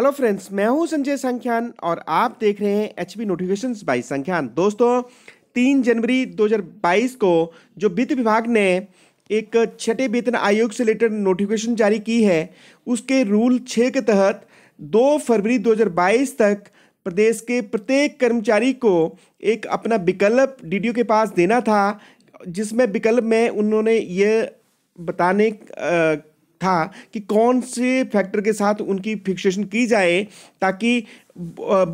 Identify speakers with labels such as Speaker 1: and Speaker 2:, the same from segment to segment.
Speaker 1: hello friends मैं हूं संजय संख्यान और आप देख रहे हैं H P notification by Sankhyan दोस्तों तीन जनवरी 2022 को जो वित्त विभाग ने एक छठे वेतन आयोग से रिलेटेड नोटिफिकेशन जारी की है उसके रूल छः के तहत दो फरवरी 2022 तक प्रदेश के प्रत्येक कर्मचारी को एक अपना विकल्प डी के पास देना था जिसमें विकल्प में उन्होंने ये बताने आ, था कि कौन से फैक्टर के साथ उनकी फिक्सेशन की जाए ताकि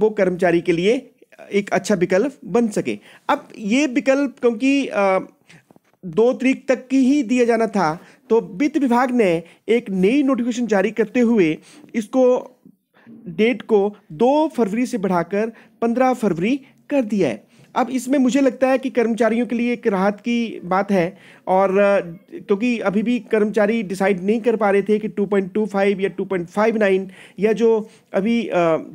Speaker 1: वो कर्मचारी के लिए एक अच्छा विकल्प बन सके अब ये विकल्प क्योंकि दो तरीक तक की ही दिया जाना था तो वित्त विभाग ने एक नई नोटिफिकेशन जारी करते हुए इसको डेट को दो फरवरी से बढ़ाकर पंद्रह फरवरी कर दिया है अब इसमें मुझे लगता है कि कर्मचारियों के लिए एक राहत की बात है और क्योंकि तो अभी भी कर्मचारी डिसाइड नहीं कर पा रहे थे कि 2.25 या 2.59 या जो अभी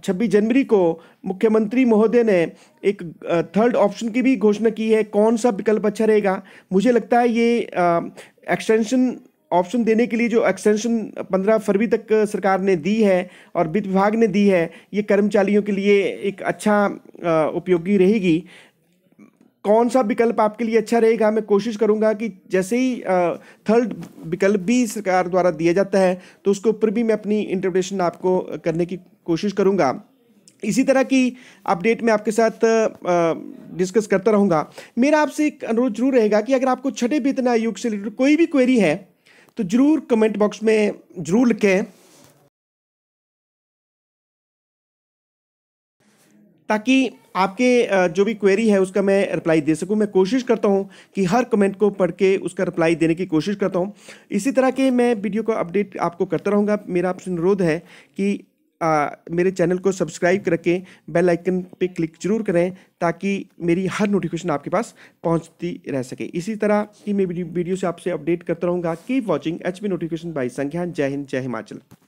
Speaker 1: 26 जनवरी को मुख्यमंत्री महोदय ने एक थर्ड ऑप्शन की भी घोषणा की है कौन सा विकल्प अच्छा रहेगा मुझे लगता है ये एक्सटेंशन ऑप्शन देने के लिए जो एक्सटेंशन पंद्रह फरवरी तक सरकार ने दी है और वित्त विभाग ने दी है ये कर्मचारियों के लिए एक अच्छा उपयोगी रहेगी कौन सा विकल्प आपके लिए अच्छा रहेगा मैं कोशिश करूंगा कि जैसे ही थर्ड विकल्प भी सरकार द्वारा दिया जाता है तो उसके ऊपर भी मैं अपनी इंटरप्रिटेशन आपको करने की कोशिश करूंगा इसी तरह की अपडेट मैं आपके साथ डिस्कस करता रहूँगा मेरा आपसे एक अनुरोध जरूर रहेगा कि अगर आपको छठे वेतन आयोग से रिलेटेड कोई भी क्वेरी है तो ज़रूर कमेंट बॉक्स में ज़रूर लिखें ताकि आपके जो भी क्वेरी है उसका मैं रिप्लाई दे सकूं मैं कोशिश करता हूं कि हर कमेंट को पढ़ के उसका रिप्लाई देने की कोशिश करता हूं इसी तरह के मैं वीडियो को अपडेट आपको करता रहूँगा मेरा आपसे अनुरोध है कि आ, मेरे चैनल को सब्सक्राइब करके बेल आइकन पे क्लिक जरूर करें ताकि मेरी हर नोटिफिकेशन आपके पास पहुंचती रह सके इसी तरह की मैं वीडियो से आपसे अपडेट करता रहूँगा keep watching H notification by Sangyan जय हिंद जय हिमाचल